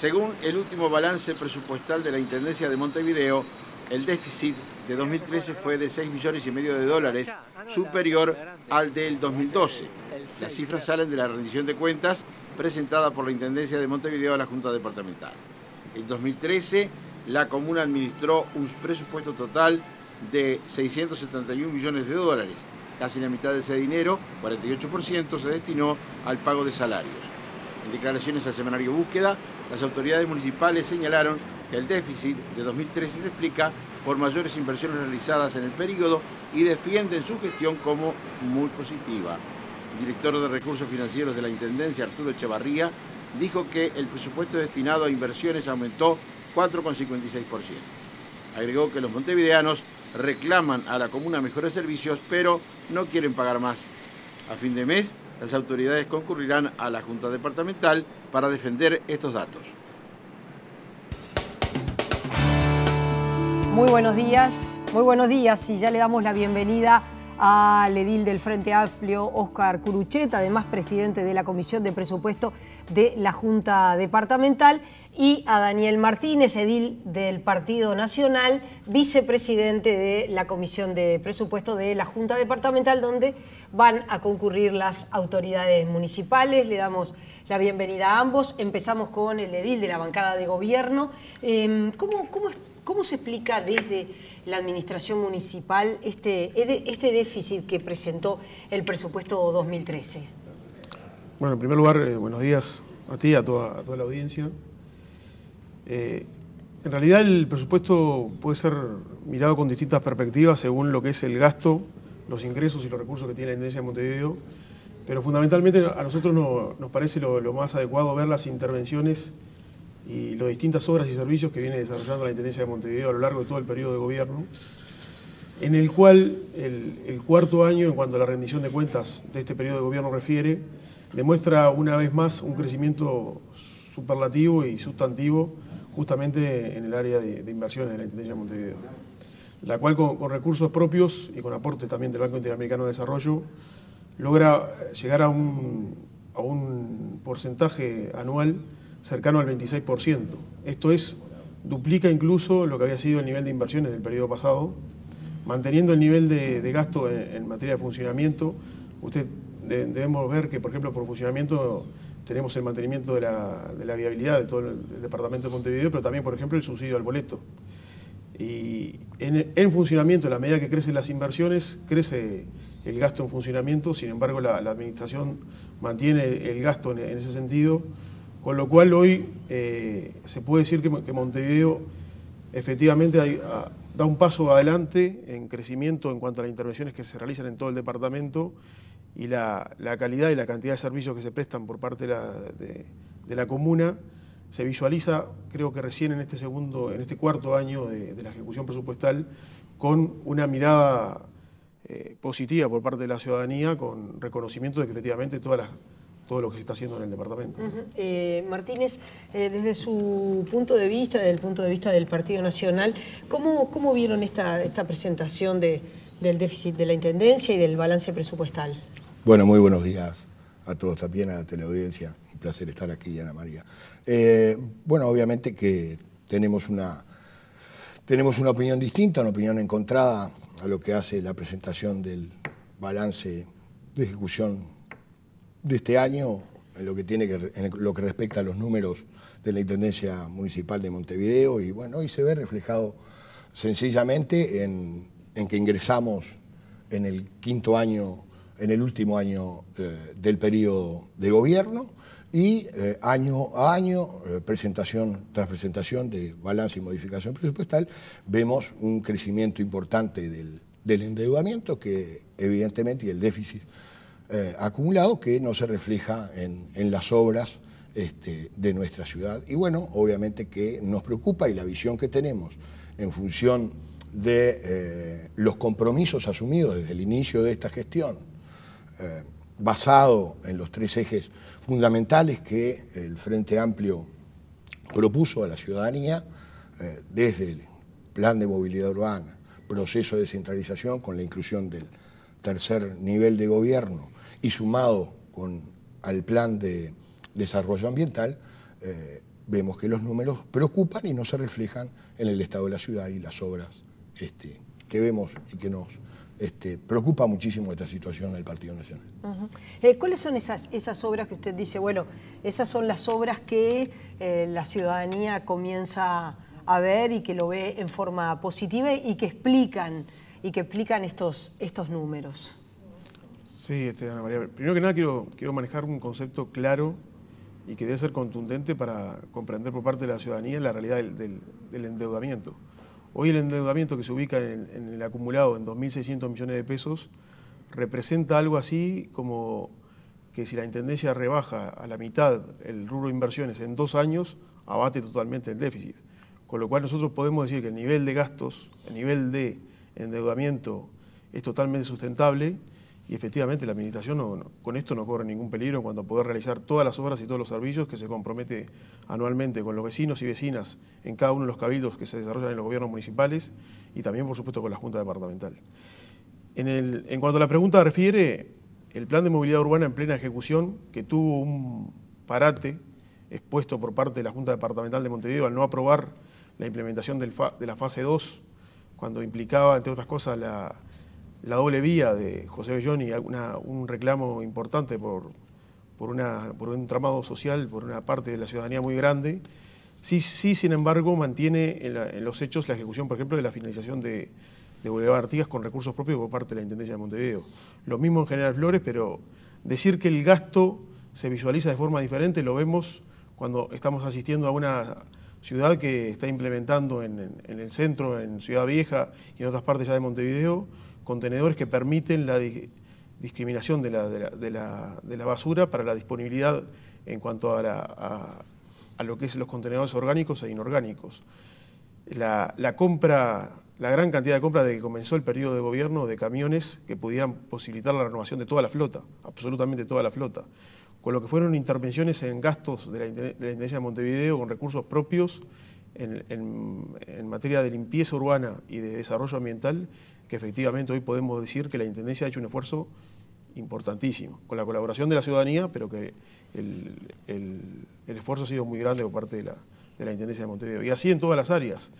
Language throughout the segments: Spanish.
Según el último balance presupuestal de la Intendencia de Montevideo, el déficit de 2013 fue de 6 millones y medio de dólares, superior al del 2012. Las cifras salen de la rendición de cuentas presentada por la Intendencia de Montevideo a la Junta Departamental. En 2013, la comuna administró un presupuesto total de 671 millones de dólares. Casi la mitad de ese dinero, 48%, se destinó al pago de salarios. En declaraciones al semanario Búsqueda, las autoridades municipales señalaron que el déficit de 2013 se explica por mayores inversiones realizadas en el periodo y defienden su gestión como muy positiva. El director de Recursos Financieros de la Intendencia, Arturo Echevarría, dijo que el presupuesto destinado a inversiones aumentó 4,56%. Agregó que los montevideanos reclaman a la comuna mejores servicios, pero no quieren pagar más. A fin de mes las autoridades concurrirán a la Junta Departamental para defender estos datos. Muy buenos días, muy buenos días y ya le damos la bienvenida al edil del Frente Amplio, Óscar Curucheta, además presidente de la Comisión de Presupuesto de la Junta Departamental y a Daniel Martínez, edil del Partido Nacional, vicepresidente de la Comisión de Presupuesto de la Junta Departamental, donde van a concurrir las autoridades municipales. Le damos la bienvenida a ambos. Empezamos con el edil de la bancada de gobierno. Em, ¿Cómo, se explica desde la administración municipal este, este déficit que presentó el presupuesto 2013? Bueno, en primer lugar, eh, buenos días a ti, a a toda la audiencia. Eh, en realidad el presupuesto puede ser mirado con distintas perspectivas según lo que es el gasto, los ingresos y los recursos que tiene la Intendencia de Montevideo, pero fundamentalmente a nosotros nos parece lo, más adecuado ver las intervenciones y las distintas obras y servicios que viene desarrollando la Intendencia de Montevideo a lo largo de todo el periodo de gobierno, en el cual el, el cuarto año, en cuanto a la rendición de cuentas de este periodo de gobierno refiere, demuestra una vez más un crecimiento superlativo y sustantivo justamente en el área de, inversiones de la Intendencia de Montevideo, la cual con, recursos propios y con aportes también del Banco Interamericano de Desarrollo logra llegar a un, porcentaje anual cercano al 26%. Esto es, duplica incluso lo que había sido el nivel de inversiones del periodo pasado, manteniendo el nivel de, gasto en, materia de funcionamiento. Usted debemos ver que, por ejemplo, por funcionamiento tenemos el mantenimiento de la, de la viabilidad de todo el, departamento de Montevideo, pero también, por ejemplo, el subsidio al boleto. Y en, funcionamiento, a la medida que crecen las inversiones, crece el gasto en funcionamiento, sin embargo la, administración mantiene el gasto en, ese sentido, con lo cual hoy eh, se puede decir que, Montevideo efectivamente da un paso adelante en crecimiento en cuanto a las intervenciones que se realizan en todo el departamento y la, calidad y la cantidad de servicios que se prestan por parte de la, comuna se visualiza, creo que recién en este segundo, en este cuarto año de, la ejecución presupuestal, con una mirada eh, positiva por parte de la ciudadanía, con reconocimiento de que efectivamente todas las, todo lo que se está haciendo en el departamento. Eh, Martínez, eh, desde su punto de vista, desde el punto de vista del Partido Nacional, ¿cómo, cómo vieron esta, esta presentación del déficit de la Intendencia y del balance presupuestal? Bueno, muy buenos días a todos, también a la teleaudiencia. Un placer estar aquí, Ana María. Eh, bueno, obviamente que tenemos una, tenemos una opinión distinta, una opinión encontrada a lo que hace la presentación del balance de ejecución de este año en lo que tiene que, en lo que respecta a los números de la Intendencia Municipal de Montevideo y bueno, hoy se ve reflejado sencillamente en, en que ingresamos en el quinto año en el último año eh, del periodo de gobierno y eh, año a año, eh, presentación tras presentación de balance y modificación presupuestal, vemos un crecimiento importante del, endeudamiento que evidentemente y el déficit acumulado que no se refleja en, las obras este, de nuestra ciudad. Y bueno, obviamente que nos preocupa y la visión que tenemos en función de los compromisos asumidos desde el inicio de esta gestión eh, basado en los tres ejes fundamentales que el Frente Amplio propuso a la ciudadanía eh, desde el plan de movilidad urbana, proceso de descentralización con la inclusión del tercer nivel de gobierno y sumado con, al plan de desarrollo ambiental, eh, vemos que los números preocupan y no se reflejan en el estado de la ciudad y las obras este, que vemos y que nos este, preocupa muchísimo esta situación del Partido Nacional. Eh, ¿Cuáles son esas, esas obras que usted dice, bueno, esas son las obras que eh, la ciudadanía comienza a ver y que lo ve en forma positiva y que explican, y que explican estos, estos números? Sí, este, Ana María. Primero que nada quiero, quiero manejar un concepto claro y que debe ser contundente para comprender por parte de la ciudadanía la realidad del endeudamiento. Hoy el endeudamiento que se ubica en, el acumulado en 2.600 millones de pesos representa algo así como que si la Intendencia rebaja a la mitad el rubro de inversiones en dos años, abate totalmente el déficit. Con lo cual nosotros podemos decir que el nivel de gastos, el nivel de endeudamiento es totalmente sustentable y efectivamente la Administración con esto no corre ningún peligro en cuanto a poder realizar todas las obras y todos los servicios que se compromete anualmente con los vecinos y vecinas en cada uno de los cabildos que se desarrollan en los gobiernos municipales y también, por supuesto, con la Junta Departamental. En, en cuanto a la pregunta refiere, el plan de movilidad urbana en plena ejecución, que tuvo un parate expuesto por parte de la Junta Departamental de Montevideo al no aprobar la implementación de la fase 2, cuando implicaba, entre otras cosas, la la doble vía de José Belloni, un reclamo importante por, por, un tramado social, por una parte de la ciudadanía muy grande. Sí, sí sin embargo, mantiene en, los hechos la ejecución, por ejemplo, de la finalización de, de Boulevard Artigas con recursos propios por parte de la Intendencia de Montevideo. Lo mismo en General Flores, pero decir que el gasto se visualiza de forma diferente lo vemos cuando estamos asistiendo a una ciudad que está implementando en el centro, en Ciudad Vieja y en otras partes ya de Montevideo, contenedores que permiten la discriminación de la, basura para la disponibilidad en cuanto a, a, lo que es los contenedores orgánicos e inorgánicos. La, compra, la gran cantidad de compra de que comenzó el periodo de gobierno de camiones que pudieran posibilitar la renovación de toda la flota, absolutamente toda la flota, con lo que fueron intervenciones en gastos de de la Intendencia de Montevideo con recursos propios en, materia de limpieza urbana y de desarrollo ambiental, que efectivamente hoy podemos decir que la Intendencia ha hecho un esfuerzo importantísimo, con la colaboración de la ciudadanía, pero que el, el, el esfuerzo ha sido muy grande por parte de la, de la Intendencia de Montevideo. Y así en todas las áreas,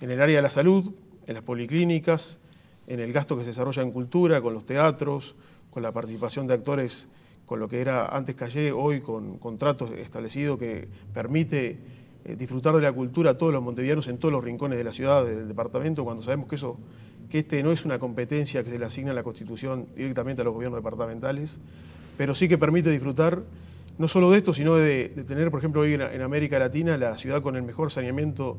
en el área de la salud, en las policlínicas, en el gasto que se desarrolla en cultura, con los teatros, con la participación de actores, con lo que era antes Calle, hoy con contratos establecidos que permite eh, disfrutar de la cultura a todos los montevideanos en todos los rincones de la ciudad, del departamento, cuando sabemos que eso que este no es una competencia que se le asigna a la Constitución directamente a los gobiernos departamentales, pero sí que permite disfrutar no solo de esto, sino de, tener, por ejemplo, hoy en, América Latina la ciudad con el mejor saneamiento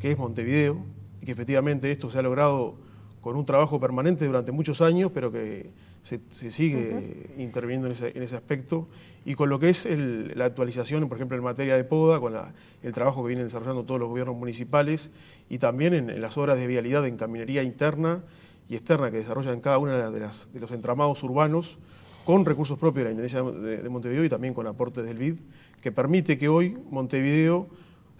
que es Montevideo, y que efectivamente esto se ha logrado con un trabajo permanente durante muchos años, pero que se, sigue interviniendo en ese, aspecto. Y con lo que es la actualización, por ejemplo, en materia de poda, con el trabajo que vienen desarrollando todos los gobiernos municipales y también en, las obras de vialidad en caminería interna y externa que desarrollan cada uno de, de los entramados urbanos con recursos propios de la Intendencia de, de Montevideo y también con aportes del BID, que permite que hoy Montevideo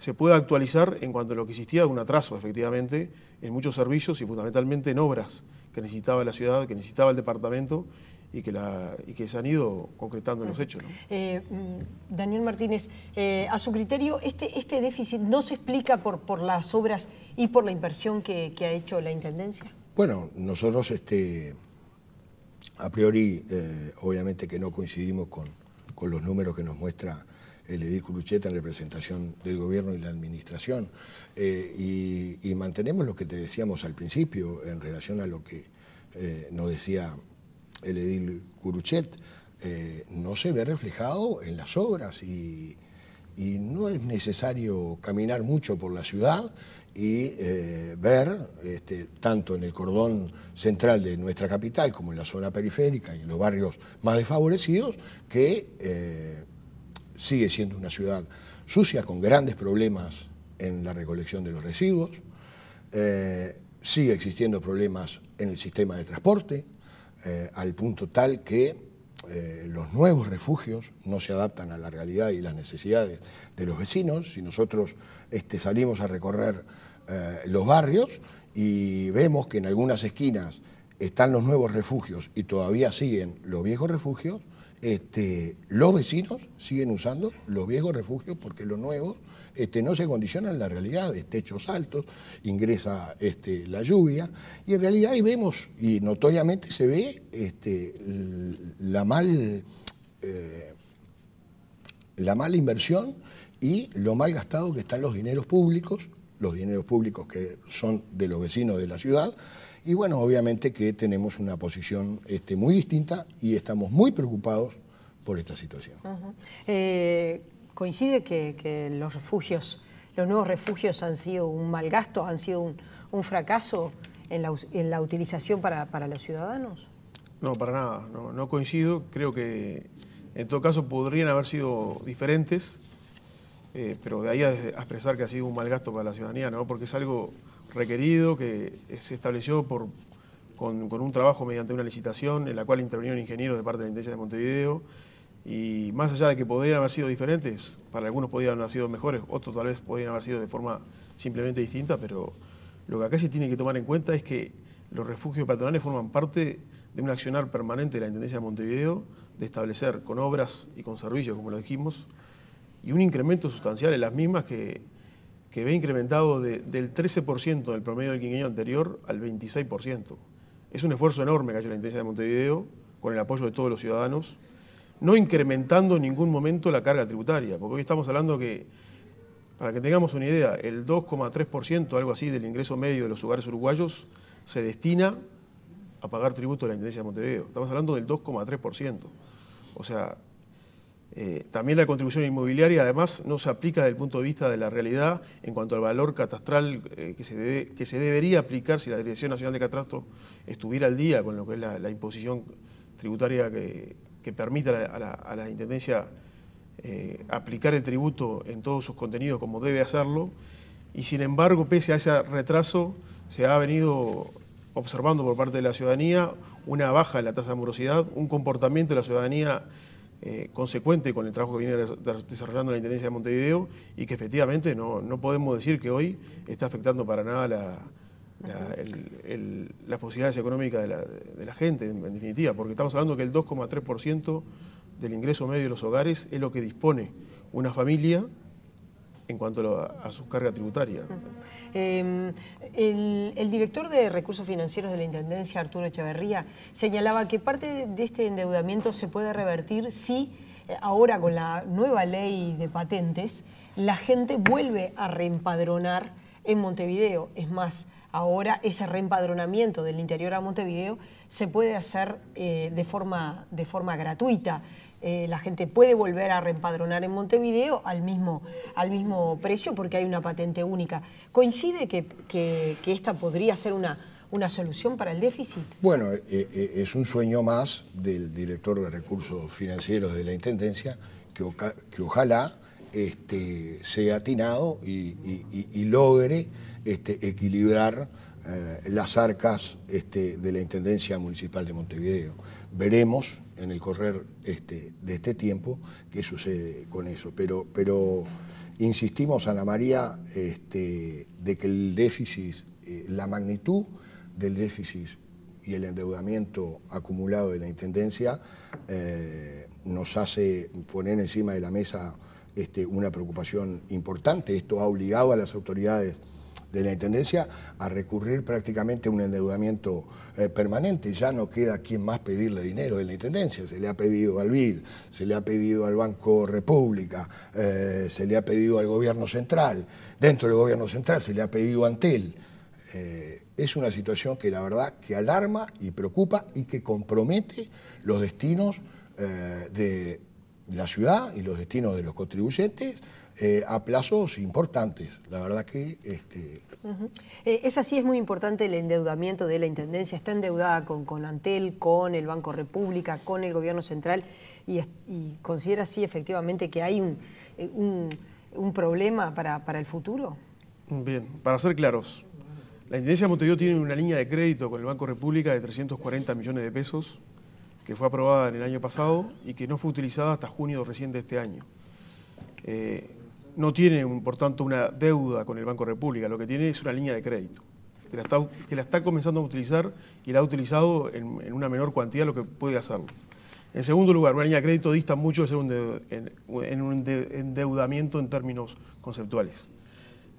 se pueda actualizar en cuanto a lo que existía un atraso, efectivamente, en muchos servicios y fundamentalmente en obras que necesitaba la ciudad, que necesitaba el departamento y que, que se han ido concretando en los hechos. Eh, mm, Daniel Martínez, eh, a su criterio, este, este déficit no se explica por, por las obras y por la inversión que, ha hecho la Intendencia. Bueno, nosotros este, a priori, eh, obviamente que no coincidimos con, con los números que nos muestra el edil Curuchet en representación del gobierno y la administración. Eh, y, mantenemos lo que te decíamos al principio en relación a lo que eh, nos decía el edil Curuchet. Eh, no se ve reflejado en las obras y, no es necesario caminar mucho por la ciudad y ver, este, tanto en el cordón central de nuestra capital como en la zona periférica y en los barrios más desfavorecidos, que sigue siendo una ciudad sucia, con grandes problemas en la recolección de los residuos, eh, sigue existiendo problemas en el sistema de transporte, eh, al punto tal que eh, los nuevos refugios no se adaptan a la realidad y las necesidades de los vecinos. Si nosotros este, salimos a recorrer los barrios y vemos que en algunas esquinas están los nuevos refugios y todavía siguen los viejos refugios, este, los vecinos siguen usando los viejos refugios porque los nuevos este, no se condicionan la realidad, de techos altos, ingresa este, la lluvia, y en realidad ahí vemos, y notoriamente se ve la, mal, eh, la mala inversión y lo mal gastado que están los dineros públicos, los dineros públicos que son de los vecinos de la ciudad, y bueno, obviamente que tenemos una posición este, muy distinta y estamos muy preocupados por esta situación. Eh, ¿Coincide que, los refugios, los nuevos refugios han sido un mal gasto, han sido un, fracaso en la, utilización para, los ciudadanos? No, para nada, no, coincido. Creo que en todo caso podrían haber sido diferentes, eh, pero de ahí a, expresar que ha sido un mal gasto para la ciudadanía, ¿no? porque es algo requerido que se estableció por, con, un trabajo mediante una licitación en la cual intervinieron ingenieros de parte de la Intendencia de Montevideo y más allá de que podrían haber sido diferentes, para algunos podrían haber sido mejores, otros tal vez podrían haber sido de forma simplemente distinta, pero lo que acá se tiene que tomar en cuenta es que los refugios patronales forman parte de un accionar permanente de la Intendencia de Montevideo, de establecer con obras y con servicios, como lo dijimos, y un incremento sustancial en las mismas que que ve incrementado del 13% del promedio del quinquenio anterior al 26%. Es un esfuerzo enorme que ha hecho la Intendencia de Montevideo, con el apoyo de todos los ciudadanos, no incrementando en ningún momento la carga tributaria, porque hoy estamos hablando que, para que tengamos una idea, el 2,3%, o algo así, del ingreso medio de los hogares uruguayos se destina a pagar tributo de la Intendencia de Montevideo. Estamos hablando del 2,3%. O sea, eh, también la contribución inmobiliaria, además, no se aplica desde el punto de vista de la realidad en cuanto al valor catastral eh, que, se que se debería aplicar si la Dirección Nacional de Catastro estuviera al día con lo que es la, imposición tributaria que, permite a la, Intendencia eh, aplicar el tributo en todos sus contenidos como debe hacerlo. Y sin embargo, pese a ese retraso, se ha venido observando por parte de la ciudadanía una baja en la tasa de morosidad, un comportamiento de la ciudadanía eh, consecuente con el trabajo que viene desarrollando la Intendencia de Montevideo y que efectivamente no, podemos decir que hoy está afectando para nada la, las posibilidades económicas de la, gente, en, en, definitiva, porque estamos hablando que el 2,3% del ingreso medio de los hogares es lo que dispone una familia en cuanto a, su carga tributaria. Ah. Em, el, director de Recursos Financieros de la Intendencia, Arturo Echeverría, señalaba que parte de este endeudamiento se puede revertir si eh, ahora con la nueva ley de patentes la gente vuelve a reempadronar en Montevideo. Es más, ahora ese reempadronamiento del interior a Montevideo se puede hacer eh, de, forma, de forma gratuita. Eh, la gente puede volver a reempadronar en Montevideo al mismo, al mismo precio porque hay una patente única. ¿Coincide que, esta podría ser una, una solución para el déficit? Bueno, eh, eh, es un sueño más del director de Recursos Financieros de la Intendencia que, ojalá este, sea atinado y, logre este, equilibrar las arcas este, de la Intendencia Municipal de Montevideo. Veremos en el correr este, de este tiempo qué sucede con eso. Pero, pero insistimos, Ana María, este, de que el déficit, eh, la magnitud del déficit y el endeudamiento acumulado de la Intendencia eh, nos hace poner encima de la mesa este, una preocupación importante. Esto ha obligado a las autoridades de la Intendencia a recurrir prácticamente a un endeudamiento eh, permanente. Ya no queda quien más pedirle dinero de la Intendencia. Se le ha pedido al BID, se le ha pedido al Banco República, eh, se le ha pedido al Gobierno Central. Dentro del Gobierno Central se le ha pedido a Antel. Eh, es una situación que la verdad que alarma y preocupa y que compromete los destinos de la ciudad y los destinos de los contribuyentes eh, a plazos importantes. La verdad que... Este... Eh, es así, es muy importante el endeudamiento de la Intendencia. Está endeudada con, con Antel, con el Banco República, con el Gobierno Central y, considera sí efectivamente que hay eh, un, un, problema para, para el futuro. Bien, para ser claros, la Intendencia de Montevideo tiene una línea de crédito con el Banco República de 340 millones de pesos que fue aprobada en el año pasado y que no fue utilizada hasta junio reciente de este año. Eh, no tiene, por tanto, una deuda con el Banco República, lo que tiene es una línea de crédito, que la está, que la está comenzando a utilizar y la ha utilizado en, una menor cuantía lo que puede hacerlo. En segundo lugar, una línea de crédito dista mucho de ser un en, un endeudamiento en términos conceptuales.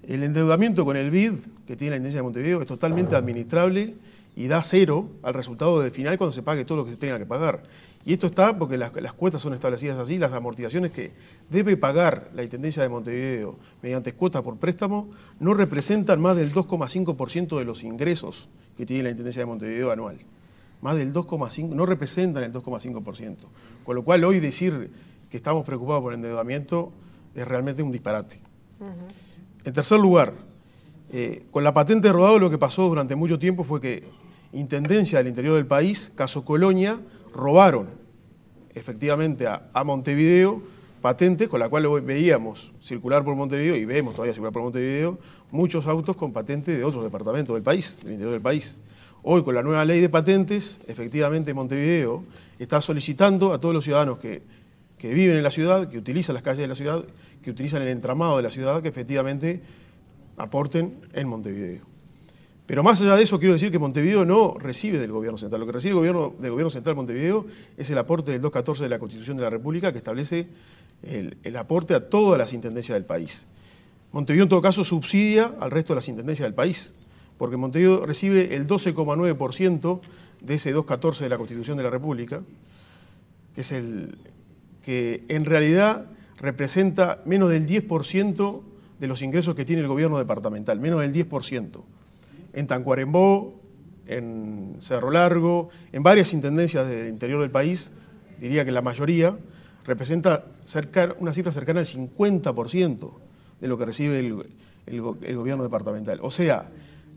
El endeudamiento con el BID, que tiene la Intendencia de Montevideo, es totalmente administrable y da cero al resultado del final cuando se pague todo lo que se tenga que pagar. Y esto está porque las, cuotas son establecidas así, las amortizaciones que debe pagar la Intendencia de Montevideo mediante cuotas por préstamo no representan más del 2,5% de los ingresos que tiene la Intendencia de Montevideo anual. Más del 2,5%, no representan el 2,5%. Con lo cual hoy decir que estamos preocupados por el endeudamiento es realmente un disparate. En tercer lugar, eh, con la patente de rodado lo que pasó durante mucho tiempo fue que intendencia del interior del país, caso Colonia, robaron efectivamente a, Montevideo patentes con la cual veíamos circular por Montevideo y vemos todavía circular por Montevideo muchos autos con patentes de otros departamentos del país, del interior del país. Hoy con la nueva ley de patentes, efectivamente Montevideo está solicitando a todos los ciudadanos que viven en la ciudad, que utilizan las calles de la ciudad, que utilizan el entramado de la ciudad, que efectivamente aporten en Montevideo. Pero más allá de eso, quiero decir que Montevideo no recibe del gobierno central. Lo que recibe el gobierno, del gobierno central Montevideo es el aporte del 214 de la Constitución de la República, que establece el, el aporte a todas las intendencias del país. Montevideo, en todo caso, subsidia al resto de las intendencias del país, porque Montevideo recibe el 12,9% de ese 214 de la Constitución de la República, que es el que en realidad representa menos del 10% de los ingresos que tiene el gobierno departamental, menos del 10% en Tancuarembó, en Cerro Largo, en varias intendencias del interior del país, diría que la mayoría, representa una cifra cercana al 50% de lo que recibe el, gobierno departamental. O sea,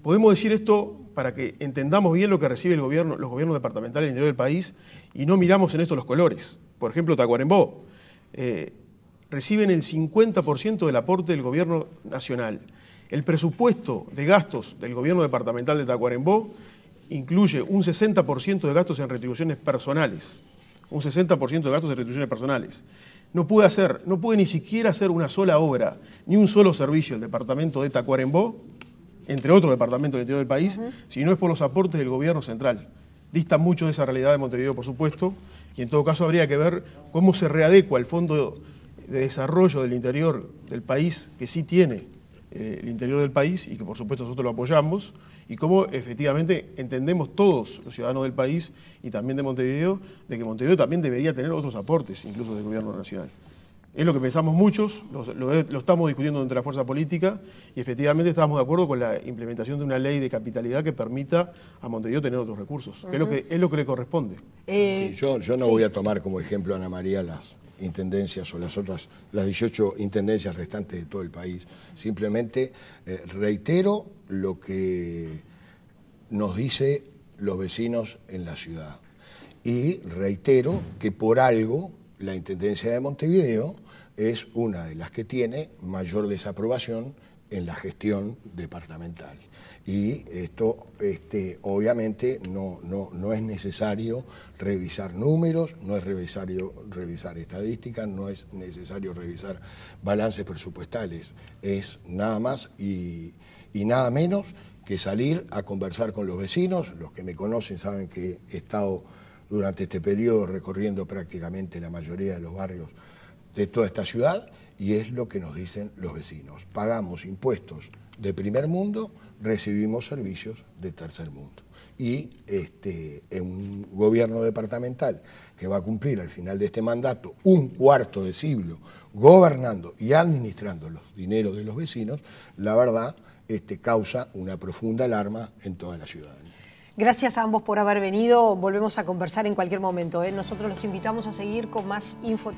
podemos decir esto para que entendamos bien lo que recibe el gobierno, los gobiernos departamentales del interior del país y no miramos en esto los colores. Por ejemplo, Tacuarembó eh, reciben el 50% del aporte del gobierno nacional. El presupuesto de gastos del gobierno departamental de Tacuarembó incluye un 60% de gastos en retribuciones personales. Un 60% de gastos en retribuciones personales. No puede hacer, no puede ni siquiera hacer una sola obra, ni un solo servicio el departamento de Tacuarembó, entre otros departamentos del interior del país, si no es por los aportes del gobierno central. Dista mucho de esa realidad de Montevideo, por supuesto, y en todo caso habría que ver cómo se readecua el Fondo de Desarrollo del Interior del país, que sí tiene eh, el interior del país y que por supuesto nosotros lo apoyamos y cómo efectivamente entendemos todos los ciudadanos del país y también de Montevideo de que Montevideo también debería tener otros aportes incluso del gobierno nacional. Es lo que pensamos muchos, lo, estamos discutiendo entre la fuerza política y efectivamente estamos de acuerdo con la implementación de una ley de capitalidad que permita a Montevideo tener otros recursos, que, es lo que es lo que le corresponde. Eh, yo, yo, no voy a tomar como ejemplo, a Ana María, las, intendencias o las otras, las 18 intendencias restantes de todo el país. Simplemente eh, reitero lo que nos dice los vecinos en la ciudad. Y reitero que por algo la Intendencia de Montevideo es una de las que tiene mayor desaprobación en la gestión departamental. Y esto, este, obviamente, no, es necesario revisar números, no es necesario revisar estadísticas, no es necesario revisar balances presupuestales. Es nada más y, y nada menos que salir a conversar con los vecinos. Los que me conocen saben que he estado durante este periodo recorriendo prácticamente la mayoría de los barrios de toda esta ciudad y es lo que nos dicen los vecinos. Pagamos impuestos de primer mundo, recibimos servicios de tercer mundo. Y este, un gobierno departamental que va a cumplir al final de este mandato un cuarto de siglo gobernando y administrando los dineros de los vecinos, la verdad este, causa una profunda alarma en toda la ciudadanía. Gracias a ambos por haber venido. Volvemos a conversar en cualquier momento. ¿eh? Nosotros los invitamos a seguir con más Info